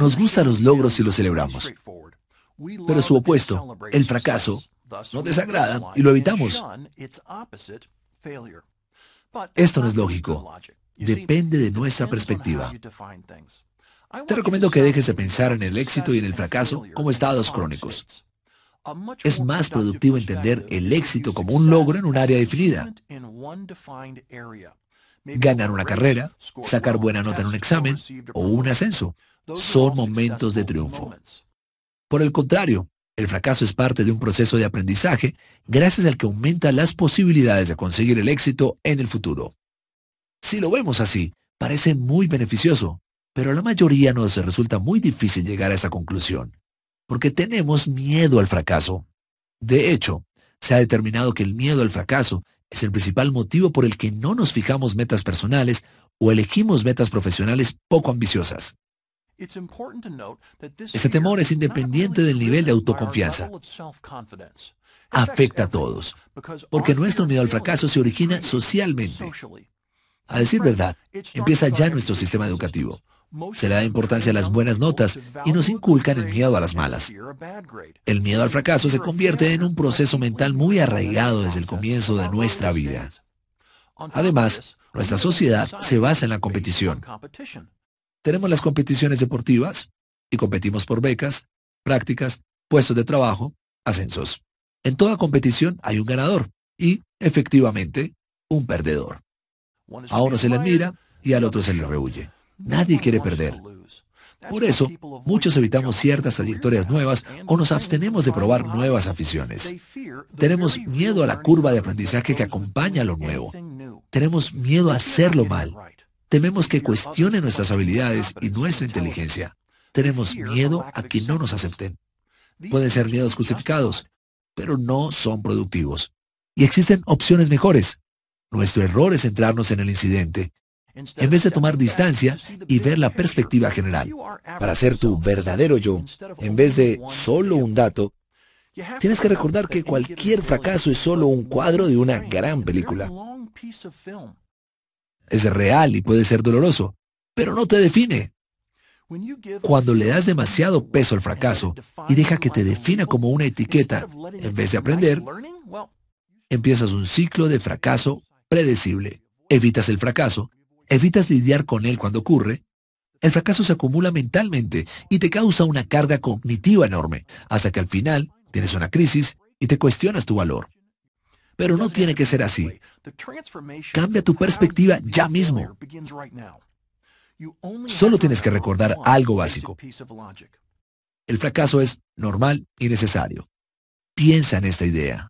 Nos gustan los logros y los celebramos. Pero su opuesto, el fracaso, no desagrada y lo evitamos. Esto no es lógico. Depende de nuestra perspectiva. Te recomiendo que dejes de pensar en el éxito y en el fracaso como estados crónicos. Es más productivo entender el éxito como un logro en un área definida. Ganar una carrera, sacar buena nota en un examen o un ascenso, son momentos de triunfo. Por el contrario, el fracaso es parte de un proceso de aprendizaje gracias al que aumenta las posibilidades de conseguir el éxito en el futuro. Si lo vemos así, parece muy beneficioso, pero a la mayoría nos resulta muy difícil llegar a esa conclusión, porque tenemos miedo al fracaso. De hecho, se ha determinado que el miedo al fracaso es el principal motivo por el que no nos fijamos metas personales o elegimos metas profesionales poco ambiciosas. Este temor es independiente del nivel de autoconfianza. Afecta a todos, porque nuestro miedo al fracaso se origina socialmente. A decir verdad, empieza ya nuestro sistema educativo. Se le da importancia a las buenas notas y nos inculcan el miedo a las malas. El miedo al fracaso se convierte en un proceso mental muy arraigado desde el comienzo de nuestra vida. Además, nuestra sociedad se basa en la competición. Tenemos las competiciones deportivas y competimos por becas, prácticas, puestos de trabajo, ascensos. En toda competición hay un ganador y, efectivamente, un perdedor. A uno se le admira y al otro se le rehuye. Nadie quiere perder. Por eso, muchos evitamos ciertas trayectorias nuevas o nos abstenemos de probar nuevas aficiones. Tenemos miedo a la curva de aprendizaje que acompaña a lo nuevo. Tenemos miedo a hacerlo mal. Tememos que cuestione nuestras habilidades y nuestra inteligencia. Tenemos miedo a que no nos acepten. Pueden ser miedos justificados, pero no son productivos. Y existen opciones mejores. Nuestro error es centrarnos en el incidente, en vez de tomar distancia y ver la perspectiva general. Para ser tu verdadero yo, en vez de solo un dato, tienes que recordar que cualquier fracaso es solo un cuadro de una gran película es real y puede ser doloroso, pero no te define. Cuando le das demasiado peso al fracaso y deja que te defina como una etiqueta, en vez de aprender, empiezas un ciclo de fracaso predecible. Evitas el fracaso, evitas lidiar con él cuando ocurre. El fracaso se acumula mentalmente y te causa una carga cognitiva enorme, hasta que al final tienes una crisis y te cuestionas tu valor. Pero no tiene que ser así. Cambia tu perspectiva ya mismo. Solo tienes que recordar algo básico. El fracaso es normal y necesario. Piensa en esta idea.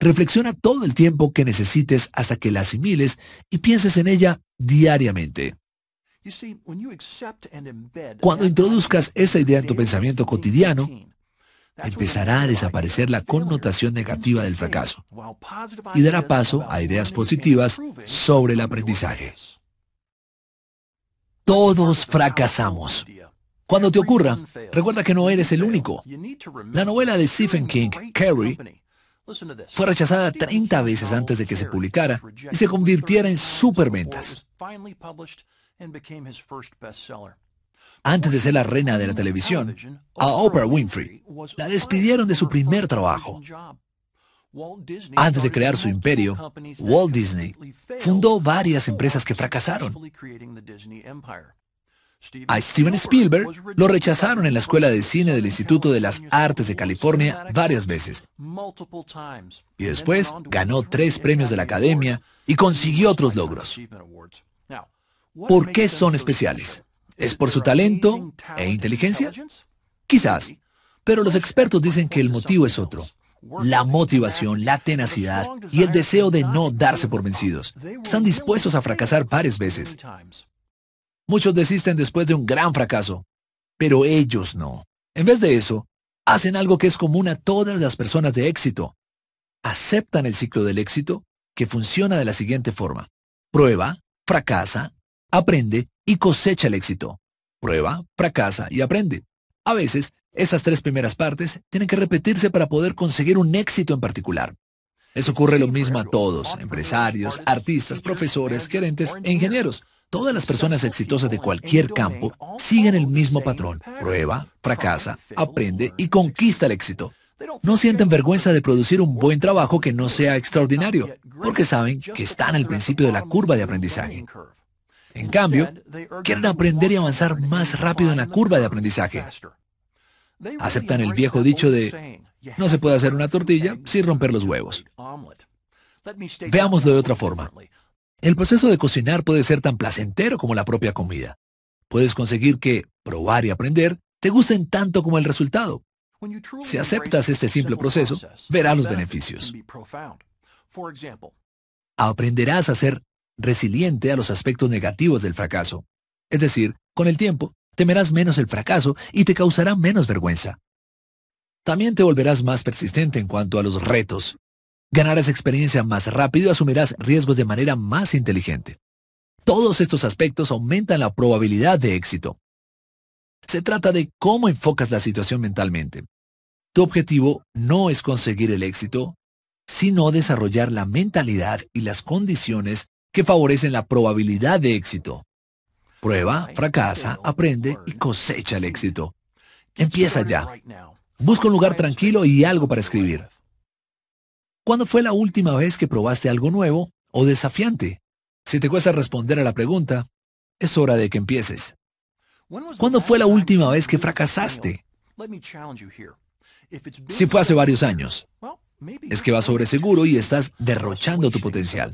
Reflexiona todo el tiempo que necesites hasta que la asimiles y pienses en ella diariamente. Cuando introduzcas esta idea en tu pensamiento cotidiano, empezará a desaparecer la connotación negativa del fracaso y dará paso a ideas positivas sobre el aprendizaje. Todos fracasamos. Cuando te ocurra, recuerda que no eres el único. La novela de Stephen King, Carrie, fue rechazada 30 veces antes de que se publicara y se convirtiera en ventas antes de ser la reina de la televisión, a Oprah Winfrey. La despidieron de su primer trabajo. Antes de crear su imperio, Walt Disney fundó varias empresas que fracasaron. A Steven Spielberg lo rechazaron en la Escuela de Cine del Instituto de las Artes de California varias veces. Y después ganó tres premios de la Academia y consiguió otros logros. ¿Por qué son especiales? ¿Es por su talento e inteligencia? Quizás, pero los expertos dicen que el motivo es otro. La motivación, la tenacidad y el deseo de no darse por vencidos. Están dispuestos a fracasar varias veces. Muchos desisten después de un gran fracaso, pero ellos no. En vez de eso, hacen algo que es común a todas las personas de éxito. Aceptan el ciclo del éxito que funciona de la siguiente forma. Prueba, fracasa, aprende y cosecha el éxito. Prueba, fracasa y aprende. A veces, estas tres primeras partes tienen que repetirse para poder conseguir un éxito en particular. Eso ocurre lo mismo a todos, empresarios, artistas, profesores, gerentes e ingenieros. Todas las personas exitosas de cualquier campo siguen el mismo patrón. Prueba, fracasa, aprende y conquista el éxito. No sienten vergüenza de producir un buen trabajo que no sea extraordinario, porque saben que están al principio de la curva de aprendizaje. En cambio, quieren aprender y avanzar más rápido en la curva de aprendizaje. Aceptan el viejo dicho de no se puede hacer una tortilla sin romper los huevos. Veámoslo de otra forma. El proceso de cocinar puede ser tan placentero como la propia comida. Puedes conseguir que probar y aprender te gusten tanto como el resultado. Si aceptas este simple proceso, verás los beneficios. Aprenderás a hacer resiliente a los aspectos negativos del fracaso. Es decir, con el tiempo, temerás menos el fracaso y te causará menos vergüenza. También te volverás más persistente en cuanto a los retos. Ganarás experiencia más rápido y asumirás riesgos de manera más inteligente. Todos estos aspectos aumentan la probabilidad de éxito. Se trata de cómo enfocas la situación mentalmente. Tu objetivo no es conseguir el éxito, sino desarrollar la mentalidad y las condiciones que favorecen la probabilidad de éxito. Prueba, fracasa, aprende y cosecha el éxito. Empieza ya. Busca un lugar tranquilo y algo para escribir. ¿Cuándo fue la última vez que probaste algo nuevo o desafiante? Si te cuesta responder a la pregunta, es hora de que empieces. ¿Cuándo fue la última vez que fracasaste? Si fue hace varios años, es que vas sobre seguro y estás derrochando tu potencial.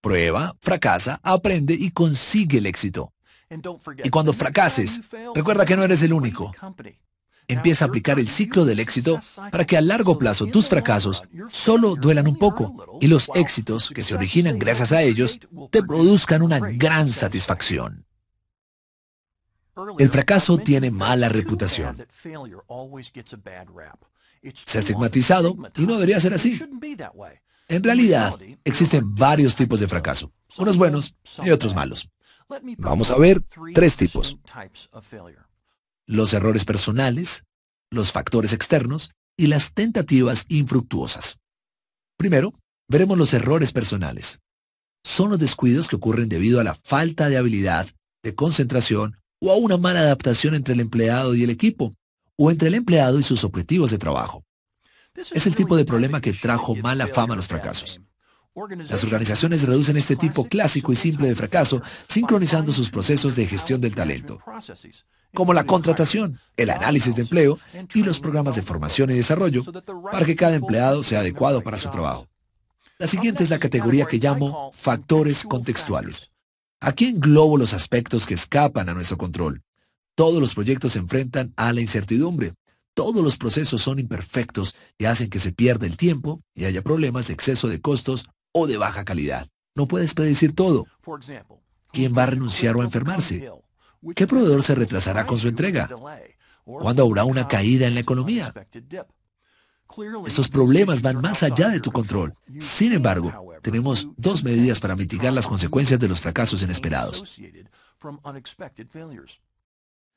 Prueba, fracasa, aprende y consigue el éxito. Y cuando fracases, recuerda que no eres el único. Empieza a aplicar el ciclo del éxito para que a largo plazo tus fracasos solo duelan un poco y los éxitos que se originan gracias a ellos te produzcan una gran satisfacción. El fracaso tiene mala reputación. Se ha estigmatizado y no debería ser así. En realidad, existen varios tipos de fracaso, unos buenos y otros malos. Vamos a ver tres tipos. Los errores personales, los factores externos y las tentativas infructuosas. Primero, veremos los errores personales. Son los descuidos que ocurren debido a la falta de habilidad, de concentración o a una mala adaptación entre el empleado y el equipo, o entre el empleado y sus objetivos de trabajo. Es el tipo de problema que trajo mala fama a los fracasos. Las organizaciones reducen este tipo clásico y simple de fracaso, sincronizando sus procesos de gestión del talento, como la contratación, el análisis de empleo y los programas de formación y desarrollo, para que cada empleado sea adecuado para su trabajo. La siguiente es la categoría que llamo factores contextuales. Aquí englobo los aspectos que escapan a nuestro control. Todos los proyectos se enfrentan a la incertidumbre, todos los procesos son imperfectos y hacen que se pierda el tiempo y haya problemas de exceso de costos o de baja calidad. No puedes predecir todo. ¿Quién va a renunciar o a enfermarse? ¿Qué proveedor se retrasará con su entrega? ¿Cuándo habrá una caída en la economía? Estos problemas van más allá de tu control. Sin embargo, tenemos dos medidas para mitigar las consecuencias de los fracasos inesperados.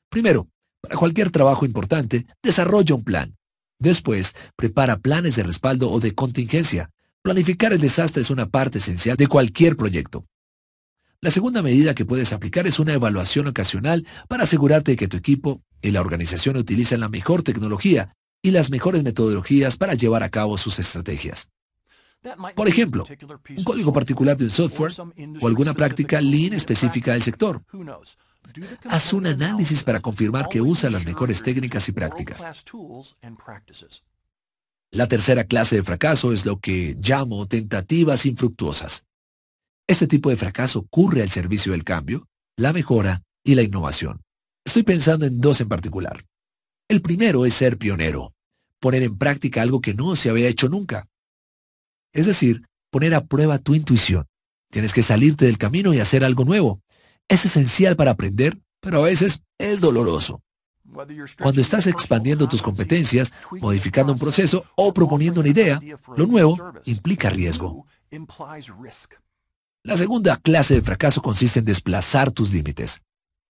Primero, para cualquier trabajo importante, desarrolla un plan. Después, prepara planes de respaldo o de contingencia. Planificar el desastre es una parte esencial de cualquier proyecto. La segunda medida que puedes aplicar es una evaluación ocasional para asegurarte de que tu equipo y la organización utilizan la mejor tecnología y las mejores metodologías para llevar a cabo sus estrategias. Por ejemplo, un código particular de un software o alguna práctica lean específica del sector. Haz un análisis para confirmar que usa las mejores técnicas y prácticas. La tercera clase de fracaso es lo que llamo tentativas infructuosas. Este tipo de fracaso ocurre al servicio del cambio, la mejora y la innovación. Estoy pensando en dos en particular. El primero es ser pionero, poner en práctica algo que no se había hecho nunca. Es decir, poner a prueba tu intuición. Tienes que salirte del camino y hacer algo nuevo es esencial para aprender, pero a veces es doloroso. Cuando estás expandiendo tus competencias, modificando un proceso o proponiendo una idea, lo nuevo implica riesgo. La segunda clase de fracaso consiste en desplazar tus límites.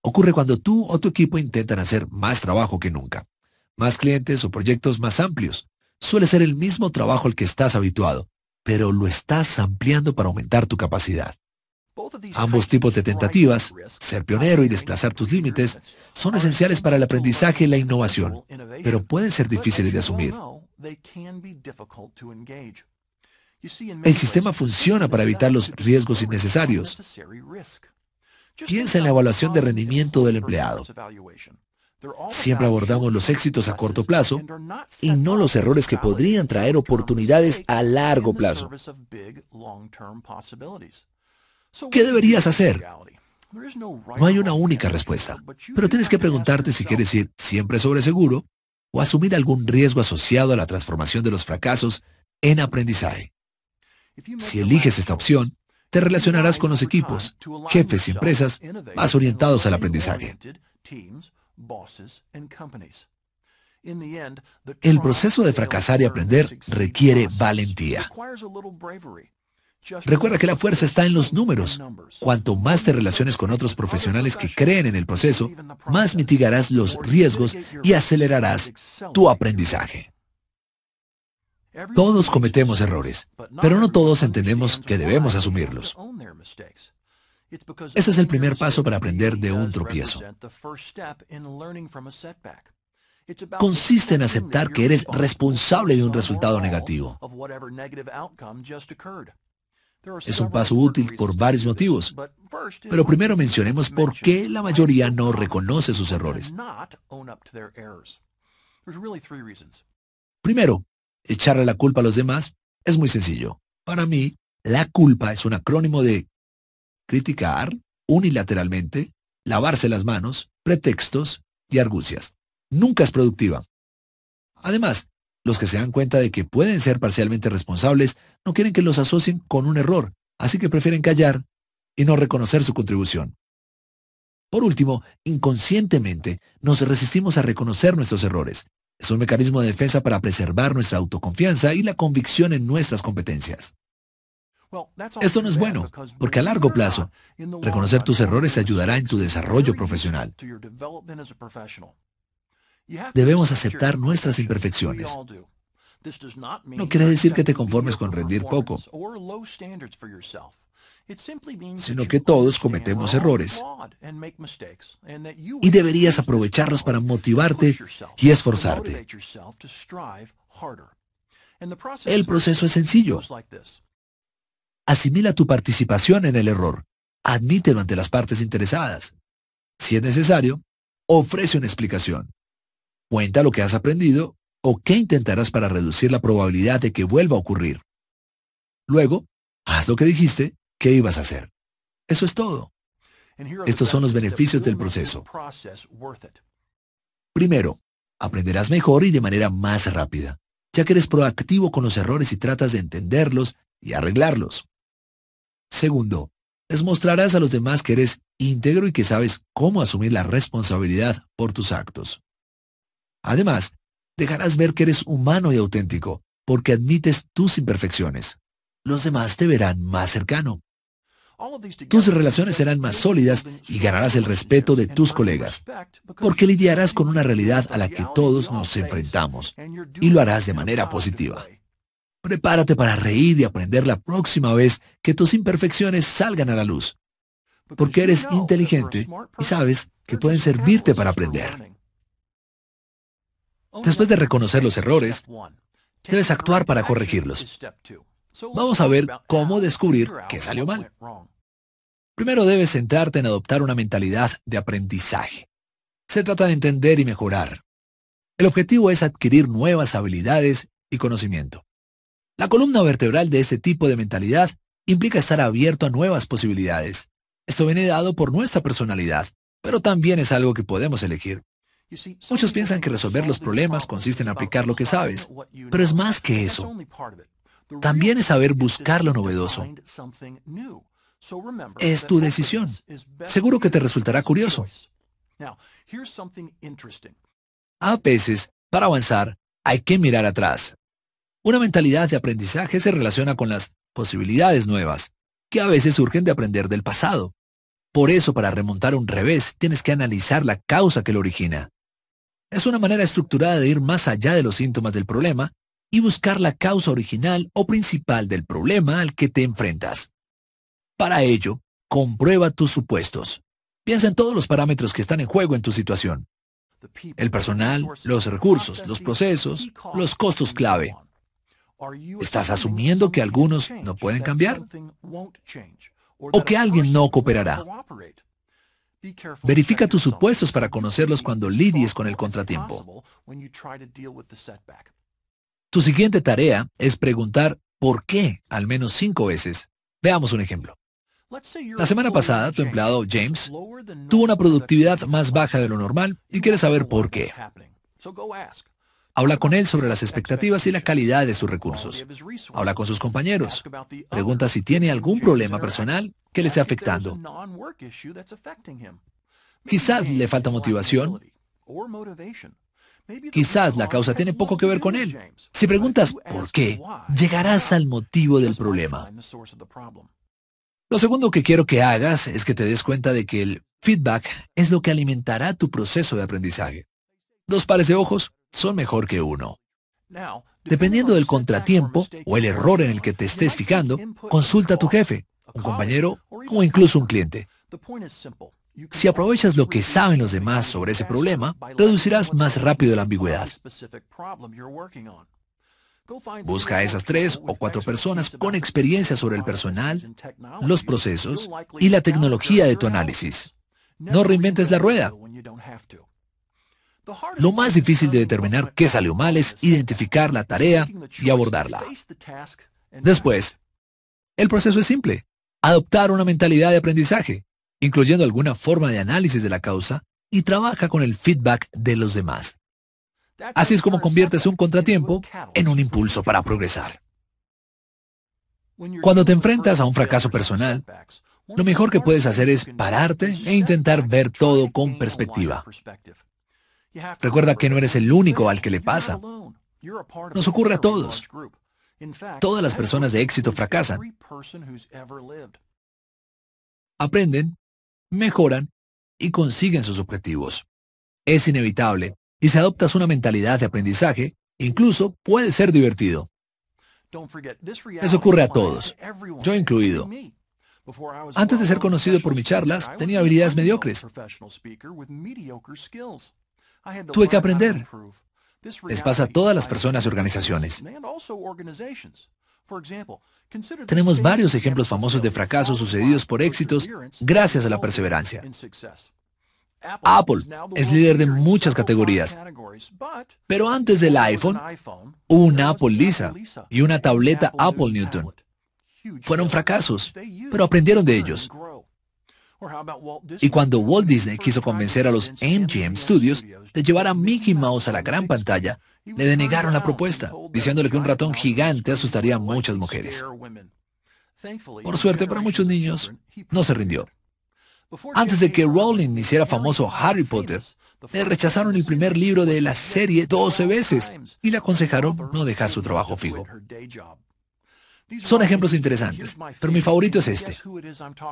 Ocurre cuando tú o tu equipo intentan hacer más trabajo que nunca, más clientes o proyectos más amplios. Suele ser el mismo trabajo al que estás habituado, pero lo estás ampliando para aumentar tu capacidad. Ambos tipos de tentativas, ser pionero y desplazar tus límites, son esenciales para el aprendizaje y la innovación, pero pueden ser difíciles de asumir. El sistema funciona para evitar los riesgos innecesarios. Piensa en la evaluación de rendimiento del empleado. Siempre abordamos los éxitos a corto plazo y no los errores que podrían traer oportunidades a largo plazo. ¿Qué deberías hacer? No hay una única respuesta, pero tienes que preguntarte si quieres ir siempre sobre seguro o asumir algún riesgo asociado a la transformación de los fracasos en aprendizaje. Si eliges esta opción, te relacionarás con los equipos, jefes y empresas más orientados al aprendizaje. El proceso de fracasar y aprender requiere valentía. Recuerda que la fuerza está en los números. Cuanto más te relaciones con otros profesionales que creen en el proceso, más mitigarás los riesgos y acelerarás tu aprendizaje. Todos cometemos errores, pero no todos entendemos que debemos asumirlos. Ese es el primer paso para aprender de un tropiezo. Consiste en aceptar que eres responsable de un resultado negativo. Es un paso útil por varios motivos, pero primero mencionemos por qué la mayoría no reconoce sus errores. Primero, echarle la culpa a los demás es muy sencillo. Para mí, la culpa es un acrónimo de criticar unilateralmente, lavarse las manos, pretextos y argucias. Nunca es productiva. Además, los que se dan cuenta de que pueden ser parcialmente responsables no quieren que los asocien con un error, así que prefieren callar y no reconocer su contribución. Por último, inconscientemente nos resistimos a reconocer nuestros errores. Es un mecanismo de defensa para preservar nuestra autoconfianza y la convicción en nuestras competencias. Esto no es bueno, porque a largo plazo, reconocer tus errores te ayudará en tu desarrollo profesional. Debemos aceptar nuestras imperfecciones. No quiere decir que te conformes con rendir poco, sino que todos cometemos errores y deberías aprovecharlos para motivarte y esforzarte. El proceso es sencillo. Asimila tu participación en el error. Admítelo ante las partes interesadas. Si es necesario, ofrece una explicación. Cuenta lo que has aprendido o qué intentarás para reducir la probabilidad de que vuelva a ocurrir. Luego, haz lo que dijiste que ibas a hacer. Eso es todo. Estos son los beneficios del proceso. Primero, aprenderás mejor y de manera más rápida, ya que eres proactivo con los errores y tratas de entenderlos y arreglarlos. Segundo, les mostrarás a los demás que eres íntegro y que sabes cómo asumir la responsabilidad por tus actos. Además, dejarás ver que eres humano y auténtico, porque admites tus imperfecciones. Los demás te verán más cercano. Tus relaciones serán más sólidas y ganarás el respeto de tus colegas, porque lidiarás con una realidad a la que todos nos enfrentamos y lo harás de manera positiva. Prepárate para reír y aprender la próxima vez que tus imperfecciones salgan a la luz, porque eres inteligente y sabes que pueden servirte para aprender. Después de reconocer los errores, debes actuar para corregirlos. Vamos a ver cómo descubrir qué salió mal. Primero debes centrarte en adoptar una mentalidad de aprendizaje. Se trata de entender y mejorar. El objetivo es adquirir nuevas habilidades y conocimiento. La columna vertebral de este tipo de mentalidad implica estar abierto a nuevas posibilidades. Esto viene dado por nuestra personalidad, pero también es algo que podemos elegir. Muchos piensan que resolver los problemas consiste en aplicar lo que sabes, pero es más que eso. También es saber buscar lo novedoso. Es tu decisión. Seguro que te resultará curioso. A veces, para avanzar, hay que mirar atrás. Una mentalidad de aprendizaje se relaciona con las posibilidades nuevas, que a veces surgen de aprender del pasado. Por eso, para remontar un revés, tienes que analizar la causa que lo origina. Es una manera estructurada de ir más allá de los síntomas del problema y buscar la causa original o principal del problema al que te enfrentas. Para ello, comprueba tus supuestos. Piensa en todos los parámetros que están en juego en tu situación. El personal, los recursos, los procesos, los costos clave. ¿Estás asumiendo que algunos no pueden cambiar? ¿O que alguien no cooperará? Verifica tus supuestos para conocerlos cuando lidies con el contratiempo. Tu siguiente tarea es preguntar por qué al menos cinco veces. Veamos un ejemplo. La semana pasada, tu empleado James tuvo una productividad más baja de lo normal y quiere saber por qué. Habla con él sobre las expectativas y la calidad de sus recursos. Habla con sus compañeros. Pregunta si tiene algún problema personal que le esté afectando. Quizás le falta motivación. Quizás la causa tiene poco que ver con él. Si preguntas por qué, llegarás al motivo del problema. Lo segundo que quiero que hagas es que te des cuenta de que el feedback es lo que alimentará tu proceso de aprendizaje. Dos pares de ojos, son mejor que uno. Dependiendo del contratiempo o el error en el que te estés fijando, consulta a tu jefe, un compañero o incluso un cliente. Si aprovechas lo que saben los demás sobre ese problema, reducirás más rápido la ambigüedad. Busca a esas tres o cuatro personas con experiencia sobre el personal, los procesos y la tecnología de tu análisis. No reinventes la rueda. Lo más difícil de determinar qué salió mal es identificar la tarea y abordarla. Después, el proceso es simple. Adoptar una mentalidad de aprendizaje, incluyendo alguna forma de análisis de la causa, y trabaja con el feedback de los demás. Así es como conviertes un contratiempo en un impulso para progresar. Cuando te enfrentas a un fracaso personal, lo mejor que puedes hacer es pararte e intentar ver todo con perspectiva. Recuerda que no eres el único al que le pasa. Nos ocurre a todos. Todas las personas de éxito fracasan. Aprenden, mejoran y consiguen sus objetivos. Es inevitable y si adoptas una mentalidad de aprendizaje, incluso puede ser divertido. Eso ocurre a todos, yo incluido. Antes de ser conocido por mis charlas, tenía habilidades mediocres. Tuve que aprender. Les pasa a todas las personas y organizaciones. Tenemos varios ejemplos famosos de fracasos sucedidos por éxitos gracias a la perseverancia. Apple es líder de muchas categorías, pero antes del iPhone, una Apple Lisa y una tableta Apple Newton. Fueron fracasos, pero aprendieron de ellos. Y cuando Walt Disney quiso convencer a los MGM Studios de llevar a Mickey Mouse a la gran pantalla, le denegaron la propuesta, diciéndole que un ratón gigante asustaría a muchas mujeres. Por suerte para muchos niños, no se rindió. Antes de que Rowling hiciera famoso Harry Potter, le rechazaron el primer libro de la serie 12 veces y le aconsejaron no dejar su trabajo fijo. Son ejemplos interesantes, pero mi favorito es este.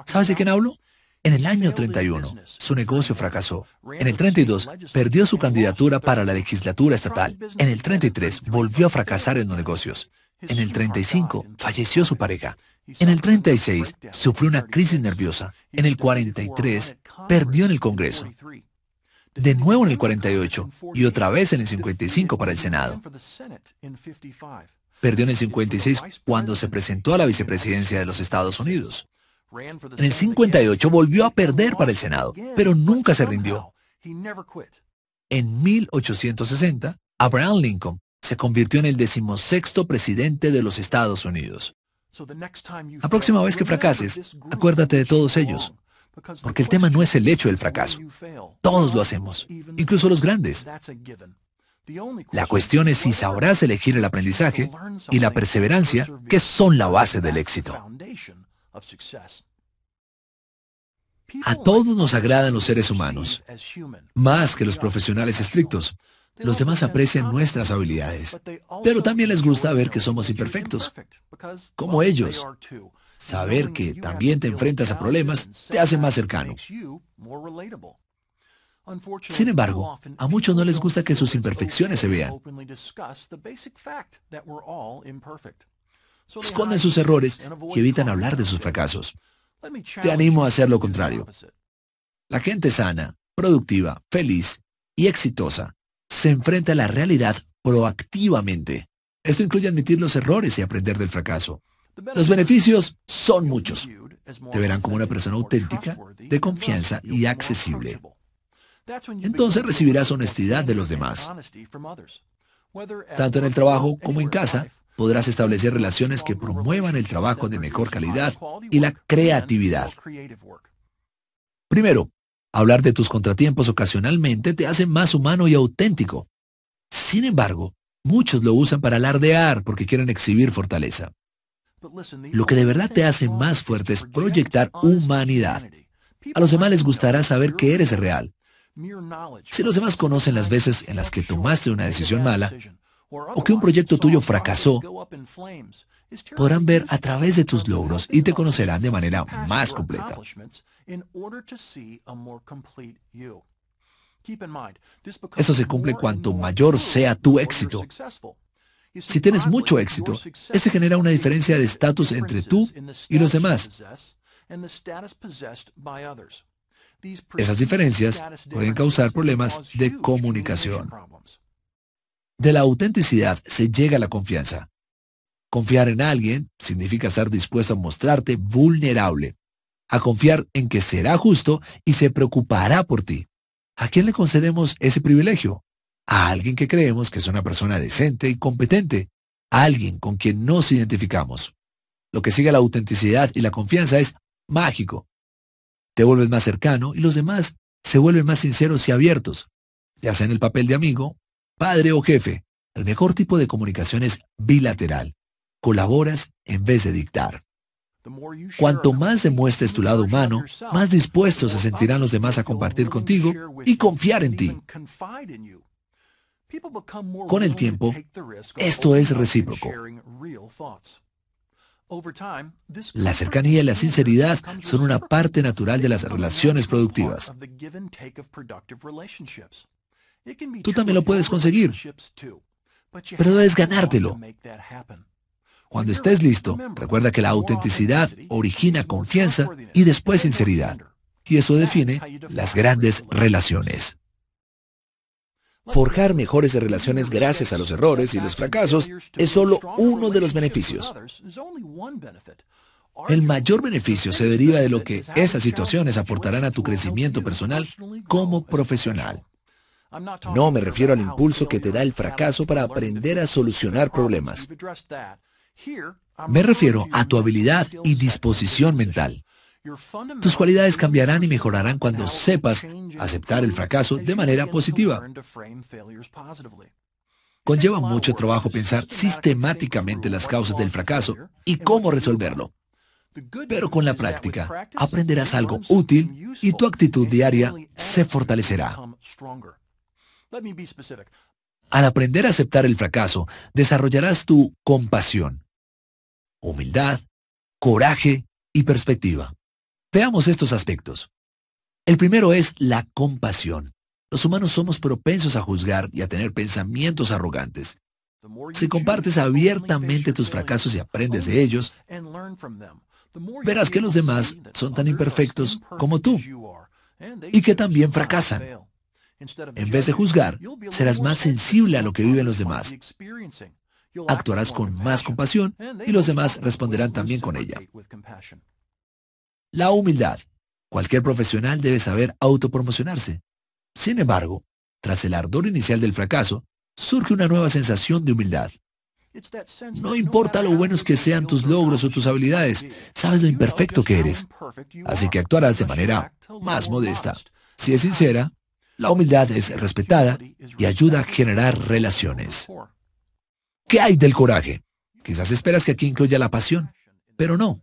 ¿Sabes de quién hablo? En el año 31, su negocio fracasó. En el 32, perdió su candidatura para la legislatura estatal. En el 33, volvió a fracasar en los negocios. En el 35, falleció su pareja. En el 36, sufrió una crisis nerviosa. En el 43, perdió en el Congreso. De nuevo en el 48 y otra vez en el 55 para el Senado. Perdió en el 56 cuando se presentó a la vicepresidencia de los Estados Unidos. En el 58 volvió a perder para el Senado, pero nunca se rindió. En 1860, Abraham Lincoln se convirtió en el decimosexto presidente de los Estados Unidos. La próxima vez que fracases, acuérdate de todos ellos, porque el tema no es el hecho del fracaso. Todos lo hacemos, incluso los grandes. La cuestión es si sabrás elegir el aprendizaje y la perseverancia, que son la base del éxito. A todos nos agradan los seres humanos, más que los profesionales estrictos. Los demás aprecian nuestras habilidades, pero también les gusta ver que somos imperfectos, como ellos. Saber que también te enfrentas a problemas te hace más cercano. Sin embargo, a muchos no les gusta que sus imperfecciones se vean. Esconden sus errores y evitan hablar de sus fracasos. Te animo a hacer lo contrario. La gente sana, productiva, feliz y exitosa se enfrenta a la realidad proactivamente. Esto incluye admitir los errores y aprender del fracaso. Los beneficios son muchos. Te verán como una persona auténtica, de confianza y accesible. Entonces recibirás honestidad de los demás. Tanto en el trabajo como en casa, podrás establecer relaciones que promuevan el trabajo de mejor calidad y la creatividad. Primero, hablar de tus contratiempos ocasionalmente te hace más humano y auténtico. Sin embargo, muchos lo usan para alardear porque quieren exhibir fortaleza. Lo que de verdad te hace más fuerte es proyectar humanidad. A los demás les gustará saber que eres real. Si los demás conocen las veces en las que tomaste una decisión mala, o que un proyecto tuyo fracasó, podrán ver a través de tus logros y te conocerán de manera más completa. Eso se cumple cuanto mayor sea tu éxito. Si tienes mucho éxito, este genera una diferencia de estatus entre tú y los demás. Esas diferencias pueden causar problemas de comunicación. De la autenticidad se llega a la confianza. Confiar en alguien significa estar dispuesto a mostrarte vulnerable, a confiar en que será justo y se preocupará por ti. ¿A quién le concedemos ese privilegio? A alguien que creemos que es una persona decente y competente, a alguien con quien nos identificamos. Lo que sigue a la autenticidad y la confianza es mágico. Te vuelves más cercano y los demás se vuelven más sinceros y abiertos, ya hacen el papel de amigo padre o jefe. El mejor tipo de comunicación es bilateral. Colaboras en vez de dictar. Cuanto más demuestres tu lado humano, más dispuestos se sentirán los demás a compartir contigo y confiar en ti. Con el tiempo, esto es recíproco. La cercanía y la sinceridad son una parte natural de las relaciones productivas. Tú también lo puedes conseguir, pero debes ganártelo. Cuando estés listo, recuerda que la autenticidad origina confianza y después sinceridad. Y eso define las grandes relaciones. Forjar mejores relaciones gracias a los errores y los fracasos es solo uno de los beneficios. El mayor beneficio se deriva de lo que estas situaciones aportarán a tu crecimiento personal como profesional. No me refiero al impulso que te da el fracaso para aprender a solucionar problemas. Me refiero a tu habilidad y disposición mental. Tus cualidades cambiarán y mejorarán cuando sepas aceptar el fracaso de manera positiva. Conlleva mucho trabajo pensar sistemáticamente las causas del fracaso y cómo resolverlo. Pero con la práctica aprenderás algo útil y tu actitud diaria se fortalecerá. Al aprender a aceptar el fracaso, desarrollarás tu compasión, humildad, coraje y perspectiva. Veamos estos aspectos. El primero es la compasión. Los humanos somos propensos a juzgar y a tener pensamientos arrogantes. Si compartes abiertamente tus fracasos y aprendes de ellos, verás que los demás son tan imperfectos como tú y que también fracasan. En vez de juzgar, serás más sensible a lo que viven los demás. Actuarás con más compasión y los demás responderán también con ella. La humildad. Cualquier profesional debe saber autopromocionarse. Sin embargo, tras el ardor inicial del fracaso, surge una nueva sensación de humildad. No importa lo buenos que sean tus logros o tus habilidades, sabes lo imperfecto que eres. Así que actuarás de manera más modesta. Si es sincera, la humildad es respetada y ayuda a generar relaciones. ¿Qué hay del coraje? Quizás esperas que aquí incluya la pasión, pero no.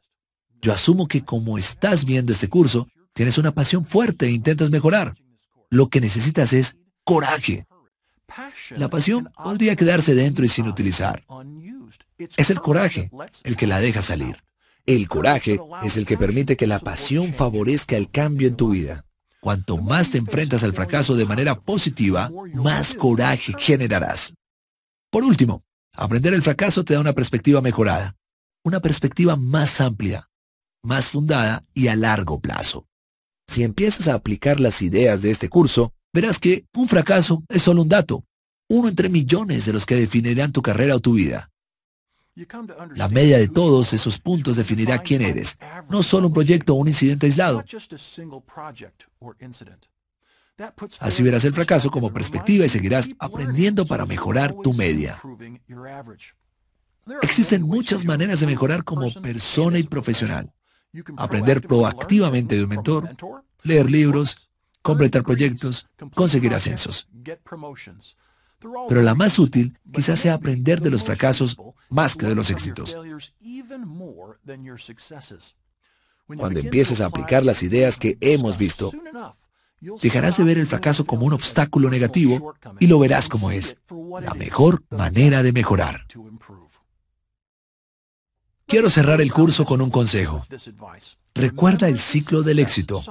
Yo asumo que como estás viendo este curso, tienes una pasión fuerte e intentas mejorar. Lo que necesitas es coraje. La pasión podría quedarse dentro y sin utilizar. Es el coraje el que la deja salir. El coraje es el que permite que la pasión favorezca el cambio en tu vida. Cuanto más te enfrentas al fracaso de manera positiva, más coraje generarás. Por último, aprender el fracaso te da una perspectiva mejorada, una perspectiva más amplia, más fundada y a largo plazo. Si empiezas a aplicar las ideas de este curso, verás que un fracaso es solo un dato, uno entre millones de los que definirán tu carrera o tu vida. La media de todos esos puntos definirá quién eres, no solo un proyecto o un incidente aislado. Así verás el fracaso como perspectiva y seguirás aprendiendo para mejorar tu media. Existen muchas maneras de mejorar como persona y profesional. Aprender proactivamente de un mentor, leer libros, completar proyectos, conseguir ascensos pero la más útil quizás sea aprender de los fracasos más que de los éxitos. Cuando empieces a aplicar las ideas que hemos visto, dejarás de ver el fracaso como un obstáculo negativo y lo verás como es, la mejor manera de mejorar. Quiero cerrar el curso con un consejo. Recuerda el ciclo del éxito.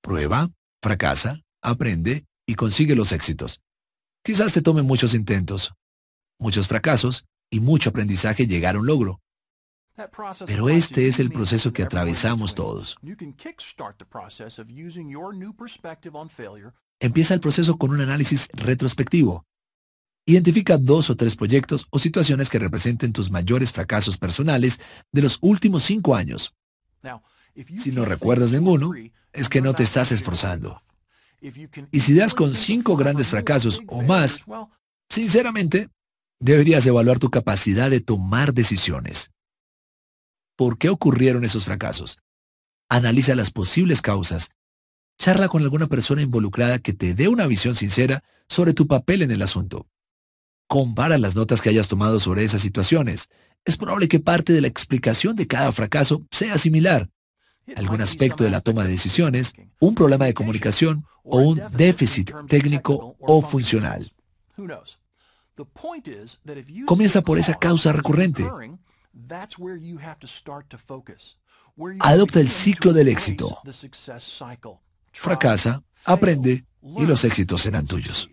Prueba, fracasa, aprende y consigue los éxitos. Quizás te tome muchos intentos, muchos fracasos y mucho aprendizaje llegar a un logro. Pero este es el proceso que atravesamos todos. Empieza el proceso con un análisis retrospectivo. Identifica dos o tres proyectos o situaciones que representen tus mayores fracasos personales de los últimos cinco años. Si no recuerdas ninguno, es que no te estás esforzando. Y si das con cinco grandes fracasos o más, sinceramente, deberías evaluar tu capacidad de tomar decisiones. ¿Por qué ocurrieron esos fracasos? Analiza las posibles causas. Charla con alguna persona involucrada que te dé una visión sincera sobre tu papel en el asunto. Compara las notas que hayas tomado sobre esas situaciones. Es probable que parte de la explicación de cada fracaso sea similar, algún aspecto de la toma de decisiones, un problema de comunicación o un déficit técnico o funcional. Comienza por esa causa recurrente. Adopta el ciclo del éxito. Fracasa, aprende y los éxitos serán tuyos.